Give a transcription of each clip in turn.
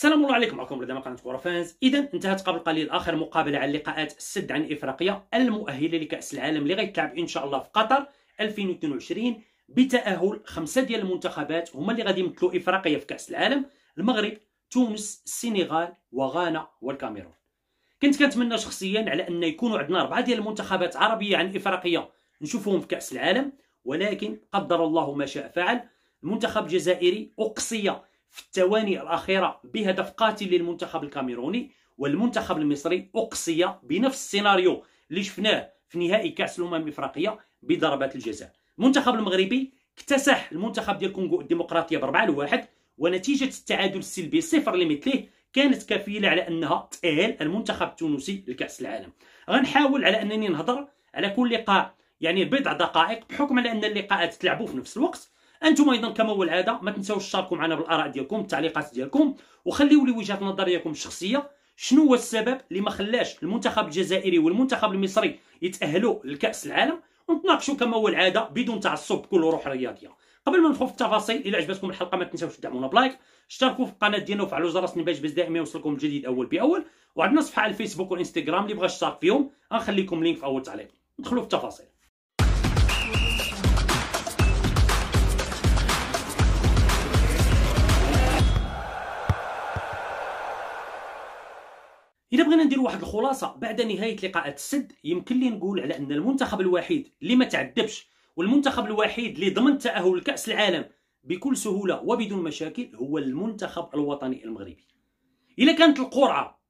السلام الله عليكم معكم لدى قناه كره فانز اذا انتهت قبل قليل اخر مقابله على لقاءات السد عن افريقيا المؤهله لكاس العالم اللي غيتلعب ان شاء الله في قطر 2022 بتاهل خمسه ديال المنتخبات هما اللي غادي يمثلوا افريقيا في كاس العالم المغرب تونس السنغال وغانا والكاميرون كنت كنتمنى شخصيا على ان يكونوا عندنا اربعه ديال المنتخبات عربيه عن افريقيا نشوفهم في كاس العالم ولكن قدر الله ما شاء فعل المنتخب الجزائري اقصي في الثواني الأخيرة بهدف قاتل للمنتخب الكاميروني والمنتخب المصري أقصي بنفس السيناريو اللي شفناه في نهائي كأس الأمم الإفريقية بضربات الجزاء المنتخب المغربي اكتسح المنتخب ديال كونغو الديمقراطية ب 4 1 ونتيجة التعادل السلبي صفر لمثله كانت كفيلة على أنها تأهل المنتخب التونسي لكأس العالم غنحاول على أنني نهضر على كل لقاء يعني بضع دقائق بحكم على أن اللقاءات تلعبوا في نفس الوقت انتم ايضا كما هو العاده ما تنساوش تشاركوا معنا بالاراء ديالكم التعليقات ديالكم وخليوا لي وجهه نظريكم الشخصيه شنو هو السبب اللي ما خلاش المنتخب الجزائري والمنتخب المصري يتاهلوا لكاس العالم ونتناقشوا كما هو العاده بدون تعصب بكل روح رياضيه قبل ما ندخل في التفاصيل الى عجبتكم الحلقه ما تنساوش تدعمونا بلايك اشتركوا في القناه ديالنا وفعلوا جرس النباش باش دائما يوصلكم الجديد اول باول وعندنا صفحه على الفيسبوك والانستغرام اللي بغى يشترك فيهم غنخليكم لينك في اول تعليق ندخلوا في التفاصيل بغينا ندير واحد الخلاصه بعد نهايه لقاءات السد يمكن لي نقول على ان المنتخب الوحيد اللي ما تعذبش والمنتخب الوحيد اللي ضمن التاهل لكاس العالم بكل سهوله وبدون مشاكل هو المنتخب الوطني المغربي الا كانت القرعه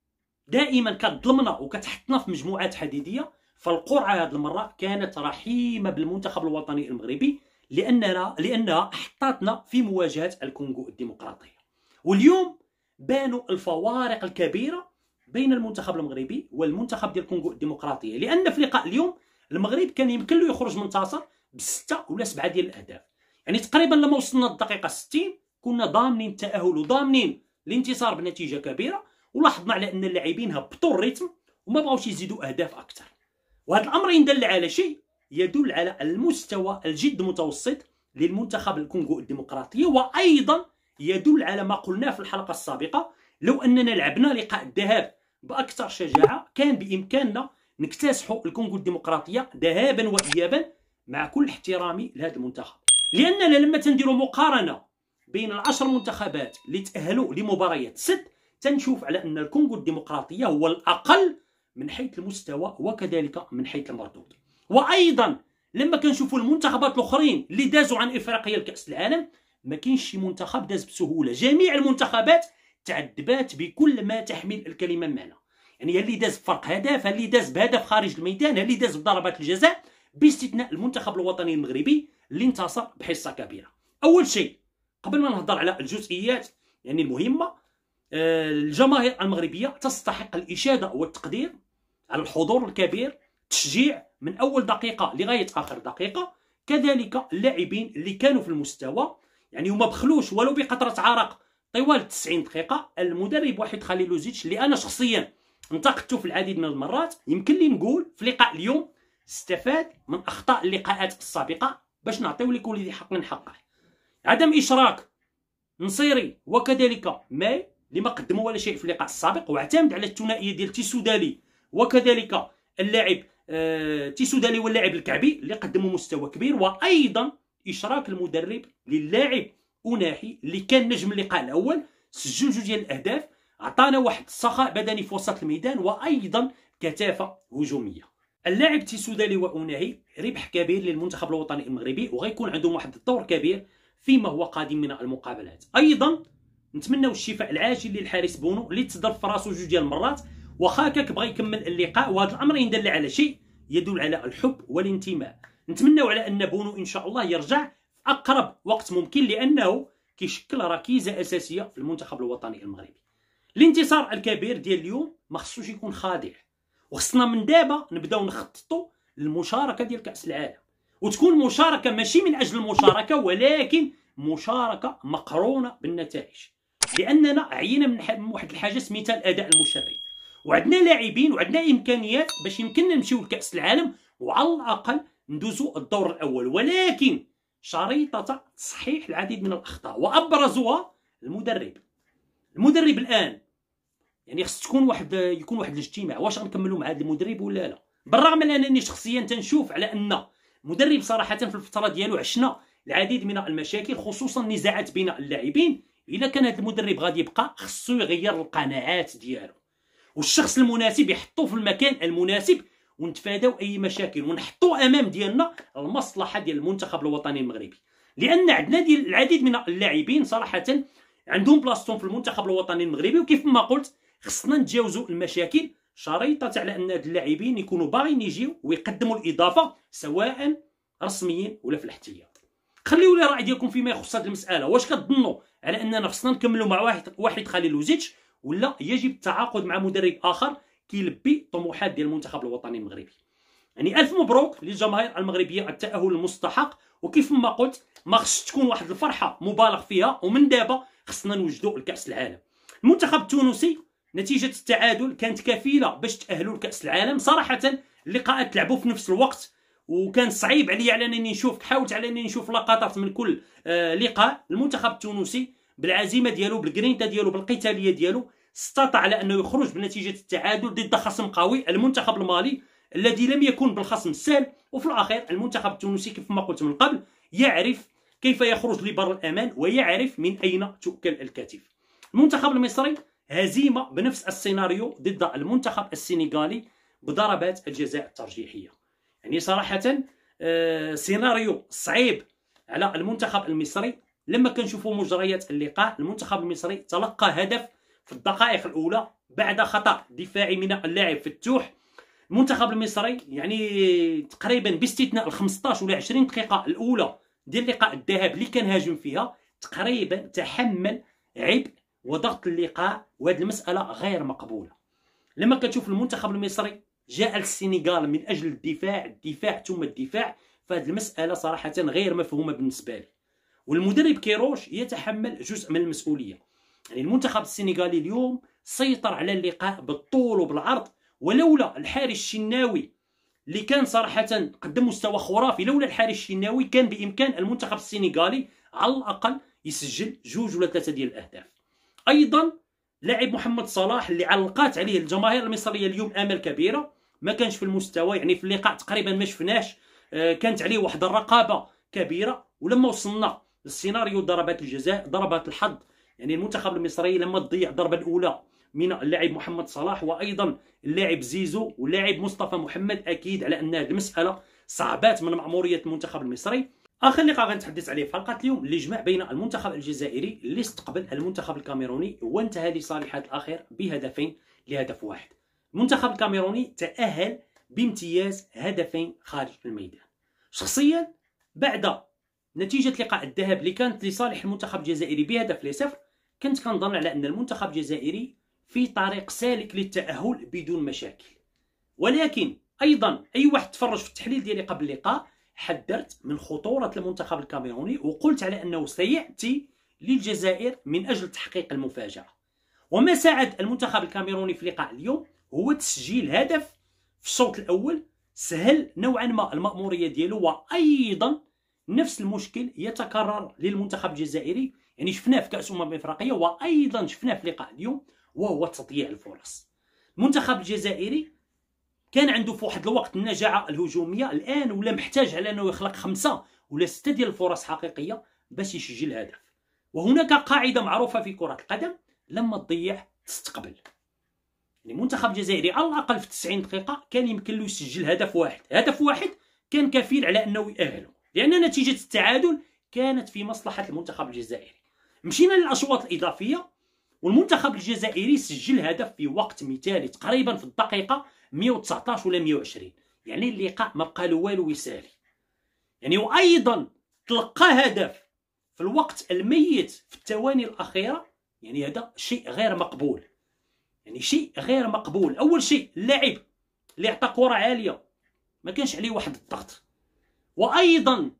دائما كتظلمنا وكتحطنا في مجموعات حديديه فالقرعه هذه المره كانت رحيمه بالمنتخب الوطني المغربي لاننا لانها حطتنا في مواجهه الكونغو الديمقراطيه واليوم بانوا الفوارق الكبيره بين المنتخب المغربي والمنتخب ديال الكونغو الديمقراطيه لان في لقاء اليوم المغرب كان يمكن له يخرج منتصر بسته ولا سبعه ديال الاهداف يعني تقريبا لما وصلنا للدقيقه 60 كنا ضامنين التاهل وضامنين الانتصار بنتيجه كبيره ولاحظنا على ان اللاعبين هبطوا الريتم وما بغاوش يزيدوا اهداف اكثر وهذا الامر ان دل على شيء يدل على المستوى الجد متوسط للمنتخب الكونغو الديمقراطيه وايضا يدل على ما قلناه في الحلقه السابقه لو اننا لعبنا لقاء الذهاب باكثر شجاعه كان بامكاننا نكتسحوا الكونغو الديمقراطيه ذهابا وايابا مع كل احترامي لهذا المنتخب لاننا لما تنديروا مقارنه بين العشر منتخبات اللي تاهلوا لمباريات ست تنشوف على ان الكونغو الديمقراطيه هو الاقل من حيث المستوى وكذلك من حيث المردود وايضا لما كنشوفوا المنتخبات الاخرين اللي دازوا عن افريقيا لكاس العالم ما كاينش شي منتخب داز بسهوله جميع المنتخبات تعذبات بكل ما تحمل الكلمه معنى يعني اللي داز بفرق هدف اللي داز بهدف خارج الميدان اللي داز بضربات الجزاء باستثناء المنتخب الوطني المغربي اللي انتصر بحصه كبيره اول شيء قبل ما نهضر على الجزئيات يعني المهمه آه، الجماهير المغربيه تستحق الاشاده والتقدير على الحضور الكبير تشجيع من اول دقيقه لغايه اخر دقيقه كذلك اللاعبين اللي كانوا في المستوى يعني هما بخلوش ولو بقطره عرق طوال 90 دقيقه المدرب واحد خليلوزيتش اللي انا شخصيا انتقدته في العديد من المرات يمكن لي نقول في لقاء اليوم استفاد من اخطاء اللقاءات السابقه باش نعطيو لكل ذي حق حقه عدم اشراك نصيري وكذلك ماي لما ما قدموا ولا شيء في اللقاء السابق واعتمد على الثنائيه ديال تيسودالي وكذلك اللاعب آه تيسودالي واللاعب الكعبي اللي قدموا مستوى كبير وايضا اشراك المدرب للاعب أناحي اللي كان نجم اللقاء الأول سجل جوج ديال الأهداف عطانا واحد السخاء بدني في وسط الميدان وأيضا كثافة هجومية اللاعب تيسوداني لواء ربح كبير للمنتخب الوطني المغربي وغيكون عندهم واحد الدور كبير فيما هو قادم من المقابلات أيضا نتمنوا الشفاء العاجل للحارس بونو اللي تضرب في راسو جوج ديال المرات واخا هكاك بغى يكمل اللقاء وهذا الامر يدل على شيء يدل على الحب والانتماء نتمنوا على ان بونو ان شاء الله يرجع اقرب وقت ممكن لانه كيشكل ركيزه اساسيه في المنتخب الوطني المغربي الانتصار الكبير ديال اليوم ما خصوش يكون خادع وخصنا من دابا نبداو نخططوا للمشاركه ديال كاس العالم وتكون مشاركه ماشي من اجل المشاركه ولكن مشاركه مقرونه بالنتائج لاننا عينا من واحد الحاجه سميتها الاداء المشرف وعندنا لاعبين وعندنا امكانيات باش يمكننا نمشيو لكاس العالم وعلى الاقل ندوزو الدور الاول ولكن شريطة تصحيح العديد من الأخطاء وأبرزها المدرب المدرب الآن يعني خص تكون واحد يكون واحد الاجتماع واش غنكملوا مع هذا المدرب ولا لا بالرغم من انني شخصيا تنشوف على ان المدرب صراحه في الفتره ديالو عشنا العديد من المشاكل خصوصا النزاعات بين اللاعبين الا كان هذا المدرب غادي يبقى خصو يغير القناعات ديالو والشخص المناسب يحطو في المكان المناسب ونتفاداو اي مشاكل ونحطوا امام ديالنا المصلحه ديال المنتخب الوطني المغربي لان عندنا ديال العديد من اللاعبين صراحه عندهم بلاصتهم في المنتخب الوطني المغربي وكيف ما قلت خصنا نتجاوزوا المشاكل شريطه على ان هاد اللاعبين يكونوا باغيين يجيو ويقدموا الاضافه سواء رسميا ولا في الاحتياط خليو لي راي ديالكم فيما يخص هذه المساله واش كتظنوا على اننا خصنا نكملوا مع واحد واحد خليل وزيتش ولا يجب التعاقد مع مدرب اخر كيلبي طموحات ديال المنتخب الوطني المغربي يعني الف مبروك للجماهير المغربيه على التاهل المستحق وكيف ما قلت ما خصش تكون واحد الفرحه مبالغ فيها ومن دابا خصنا نوجدوا لكاس العالم المنتخب التونسي نتيجه التعادل كانت كفيله باش تاهلوا لكاس العالم صراحه اللقاءات تلعبوا في نفس الوقت وكان صعيب عليا على انني نشوف حاولت على انني نشوف لقطات من كل آه لقاء المنتخب التونسي بالعزيمه ديالو بالجرينتا ديالو بالقتاليه ديالو استطاع على انه يخرج بنتيجه التعادل ضد خصم قوي المنتخب المالي الذي لم يكن بالخصم السهل وفي الاخير المنتخب التونسي كيف ما قلت من قبل يعرف كيف يخرج لبر الامان ويعرف من اين تؤكل الكتف المنتخب المصري هزيمه بنفس السيناريو ضد المنتخب السنغالي بضربات الجزاء الترجيحيه يعني صراحه آه، سيناريو صعيب على المنتخب المصري لما كنشوفوا مجريات اللقاء المنتخب المصري تلقى هدف في الدقائق الاولى بعد خطا دفاعي من اللاعب فتوح المنتخب المصري يعني تقريبا باستثناء ال 15 ولا 20 دقيقه الاولى ديال لقاء الذهاب اللي كان هاجم فيها تقريبا تحمل عبء وضغط اللقاء وهذه المساله غير مقبوله لما كتشوف المنتخب المصري جاء السنغال من اجل الدفاع الدفاع ثم الدفاع فهذه المساله صراحه غير مفهومه بالنسبه لي والمدرب كيروش يتحمل جزء من المسؤوليه يعني المنتخب السنغالي اليوم سيطر على اللقاء بالطول وبالعرض ولولا الحارس الشناوي اللي كان صراحة قدم مستوى خرافي لولا الحارس الشناوي كان بإمكان المنتخب السنغالي على الأقل يسجل جوج ولا ثلاثة ديال الأهداف أيضا لاعب محمد صلاح اللي علقات عليه الجماهير المصرية اليوم آمال كبيرة ما كانش في المستوى يعني في اللقاء تقريبا ما شفناش آه، كانت عليه واحد الرقابة كبيرة ولما وصلنا للسيناريو ضربات الجزاء ضربات الحظ يعني المنتخب المصري لما تضيع الضربه الاولى من اللاعب محمد صلاح وايضا اللاعب زيزو واللاعب مصطفى محمد اكيد على ان هذه المساله صعبات من معموريه المنتخب المصري اخر لقاء غنتحدث عليه في حلقه اليوم اللي جمع بين المنتخب الجزائري اللي استقبل المنتخب الكاميروني وانتهى لصالحات الاخير بهدفين لهدف واحد المنتخب الكاميروني تاهل بامتياز هدفين خارج الميدان شخصيا بعد نتيجه لقاء الذهاب اللي كانت لصالح المنتخب الجزائري بهدف لصفر كنت كنظن على ان المنتخب الجزائري في طريق سالك للتاهل بدون مشاكل ولكن ايضا اي واحد تفرج في التحليل ديالي قبل اللقاء حذرت من خطوره المنتخب الكاميروني وقلت على انه سياتي للجزائر من اجل تحقيق المفاجاه وما ساعد المنتخب الكاميروني في لقاء اليوم هو تسجيل هدف في الشوط الاول سهل نوعا ما الماموريه ديالو وايضا نفس المشكل يتكرر للمنتخب الجزائري يعني شفناه في كاس امم افريقيا وايضا شفناه في لقاء اليوم وهو تضييع الفرص المنتخب الجزائري كان عنده في واحد الوقت النجاعه الهجوميه الان ولا محتاج على انه يخلق خمسه ولا سته ديال الفرص حقيقيه باش يسجل الهدف وهناك قاعده معروفه في كره القدم لما تضيع تستقبل المنتخب يعني الجزائري على الاقل في 90 دقيقه كان يمكن له يسجل هدف واحد هدف واحد كان كفيل على انه يأهله لان نتيجه التعادل كانت في مصلحه المنتخب الجزائري مشينا للاصوات الاضافيه والمنتخب الجزائري سجل هدف في وقت مثالي تقريبا في الدقيقه 119 ولا 120 يعني اللقاء ما بقى له والو يسالي يعني وايضا تلقى هدف في الوقت الميت في الثواني الاخيره يعني هذا شيء غير مقبول يعني شيء غير مقبول اول شيء اللاعب اللي عطى كره عاليه ما كانش عليه واحد الضغط وايضا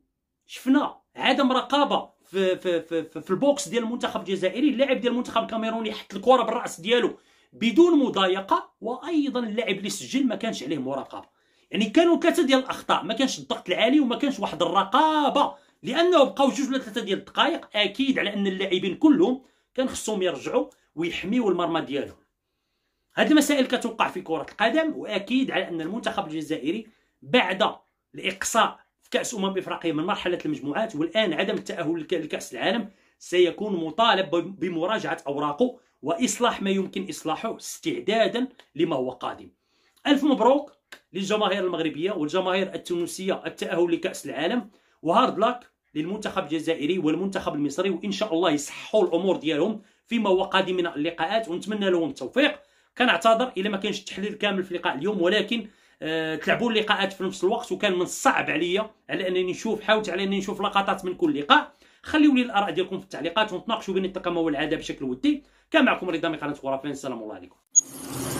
شفنا عدم رقابه في في في, في, البوكس ديال المنتخب الجزائري اللاعب ديال المنتخب الكاميروني حط الكره بالراس ديالو بدون مضايقه وايضا اللاعب اللي سجل ما كانش عليه مراقبه يعني كانوا ثلاثه ديال الاخطاء ما كانش الضغط العالي وما كانش واحد الرقابه لانه بقاو جوج ولا ثلاثه ديال الدقائق اكيد على ان اللاعبين كلهم كان خصهم يرجعوا ويحميوا المرمى ديالهم هذه المسائل كتوقع في كره القدم واكيد على ان المنتخب الجزائري بعد الاقصاء كأس أمم إفريقيا من مرحلة المجموعات والآن عدم التأهل لكأس العالم سيكون مطالب بمراجعة أوراقه وإصلاح ما يمكن إصلاحه استعدادا لما هو قادم ألف مبروك للجماهير المغربية والجماهير التونسية التأهل لكأس العالم وهارد لاك للمنتخب الجزائري والمنتخب المصري وإن شاء الله يصحوا الأمور ديالهم فيما هو قادم من اللقاءات ونتمنى لهم التوفيق كنعتذر إلا ما كانش التحليل كامل في لقاء اليوم ولكن آه، تلعبوا اللقاءات في نفس الوقت وكان من الصعب عليا على انني نشوف حاولت على انني نشوف لقطات من كل لقاء خليوا لي الاراء ديالكم في التعليقات ونتناقشوا بين التقمه والعاده بشكل ودي كان معكم رضا من قناه خرافان السلام عليكم